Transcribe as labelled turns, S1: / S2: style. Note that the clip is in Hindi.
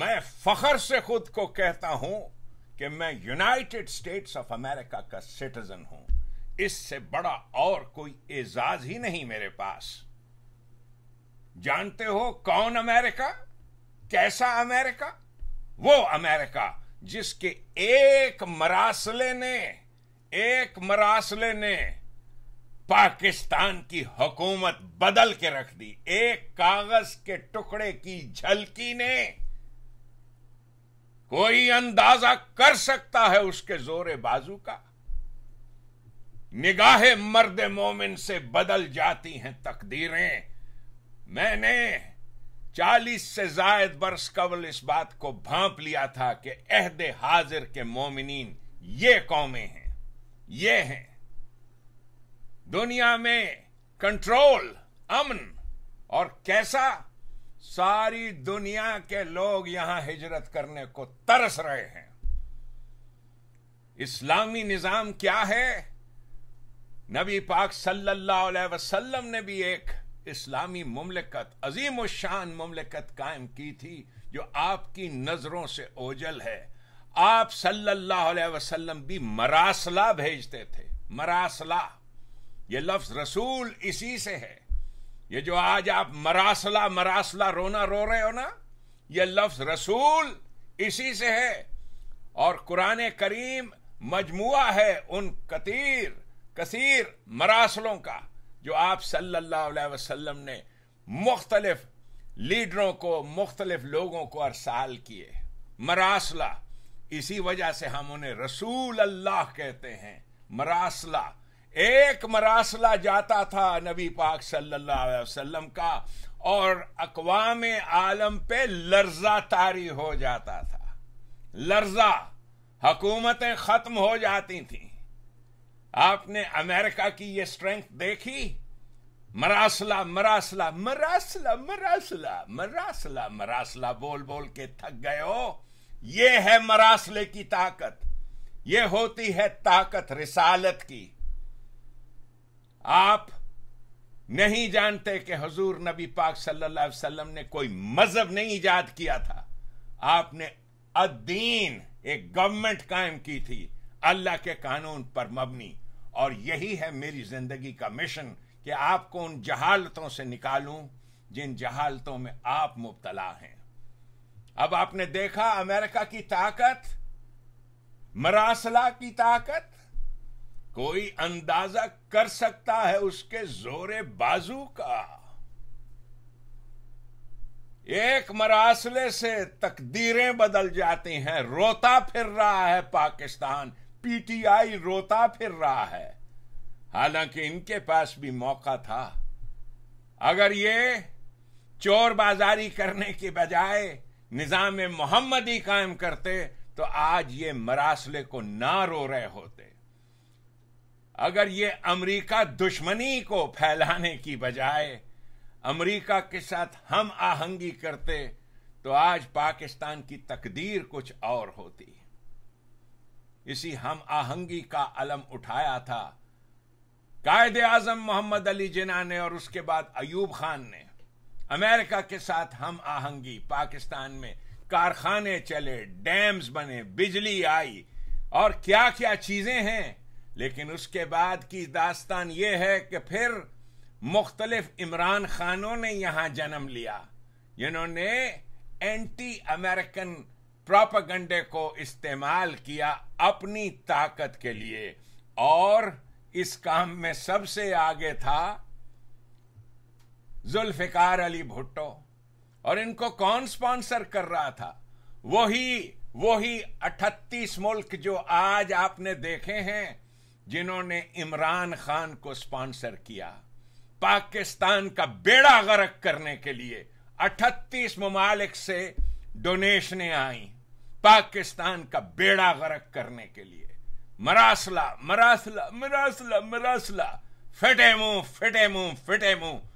S1: मैं फखर से खुद को कहता हूं कि मैं यूनाइटेड स्टेट्स ऑफ अमेरिका का सिटीजन हूं इससे बड़ा और कोई एजाज ही नहीं मेरे पास जानते हो कौन अमेरिका कैसा अमेरिका वो अमेरिका जिसके एक मरासले ने एक मरासले ने पाकिस्तान की हुकूमत बदल के रख दी एक कागज के टुकड़े की झलकी ने कोई अंदाजा कर सकता है उसके जोरे बाजू का निगाहें मर्द मोमिन से बदल जाती हैं तकदीरें मैंने चालीस से जायद वर्ष कबल इस बात को भांप लिया था कि अहद हाजिर के मोमिन ये कौमें हैं ये हैं दुनिया में कंट्रोल अमन और कैसा सारी दुनिया के लोग यहां हिजरत करने को तरस रहे हैं इस्लामी निजाम क्या है नबी पाक सल्लल्लाहु अलैहि वसल्लम ने भी एक इस्लामी मुमलकत अजीम शान मुमलकत कायम की थी जो आपकी नजरों से ओझल है आप सल्लल्लाहु अलैहि वसल्लम भी मरासला भेजते थे मरासला ये लफ्ज रसूल इसी से है ये जो आज आप मरासला मरासला रोना रो रहे हो ना ये लफ्ज रसूल इसी से है और कुरान करीम मजमुआ है उन कतीर कसीर मरासलों का जो आप सल्लल्लाहु अलैहि वसल्लम ने मुख्तलिफ लीडरों को मुख्तलिफ लोगों को अरसाल किए मरासला इसी वजह से हम उन्हें रसूल अल्लाह कहते हैं मरासला एक मरासला जाता था नबी पाक सल्लल्लाहु अलैहि वसल्लम का और अकवाम आलम पे लर्जा तारी हो जाता था लर्जा हकूमतें खत्म हो जाती थीं आपने अमेरिका की ये स्ट्रेंथ देखी मरासला मरासला मरासला मरासला मरासला मरासला बोल बोल के थक गए हो ये है मरासले की ताकत ये होती है ताकत रिसालत की आप नहीं जानते कि हजूर नबी पाक सल्लल्लाहु अलैहि वसल्लम ने कोई मजहब नहीं ईजाद किया था आपने अदीन एक गवर्नमेंट कायम की थी अल्लाह के कानून पर मबनी और यही है मेरी जिंदगी का मिशन कि आपको उन जहालतों से निकालूं जिन जहालतों में आप मुबतला हैं अब आपने देखा अमेरिका की ताकत मरासला की ताकत कोई अंदाजा कर सकता है उसके जोरे बाजू का एक मरासले से तकदीरें बदल जाती हैं रोता फिर रहा है पाकिस्तान पीटीआई रोता फिर रहा है हालांकि इनके पास भी मौका था अगर ये चोर बाजारी करने के बजाय निजाम मोहम्मदी कायम करते तो आज ये मरासले को ना रो रहे होते अगर ये अमेरिका दुश्मनी को फैलाने की बजाय अमेरिका के साथ हम आहंगी करते तो आज पाकिस्तान की तकदीर कुछ और होती इसी हम आहंगी का अलम उठाया था कायदे आजम मोहम्मद अली जिना ने और उसके बाद अयूब खान ने अमेरिका के साथ हम आहंगी पाकिस्तान में कारखाने चले डैम्स बने बिजली आई और क्या क्या चीजें हैं लेकिन उसके बाद की दास्तान ये है कि फिर मुख्तलिफ इमरान खानों ने यहां जन्म लिया जिन्होंने एंटी अमेरिकन प्रोपागंडे को इस्तेमाल किया अपनी ताकत के लिए और इस काम में सबसे आगे था जुल्फिकार अली भुट्टो और इनको कौन स्पॉन्सर कर रहा था वही वही 38 मुल्क जो आज आपने देखे हैं जिन्होंने इमरान खान को स्पॉन्सर किया पाकिस्तान का बेड़ा गर्क करने के लिए 38 ममालिक से डोनेशने आई पाकिस्तान का बेड़ा गर्क करने के लिए मरासला मरासला मरासला मरासला फिटे मुंह फिटे मुंह फिटे मुंह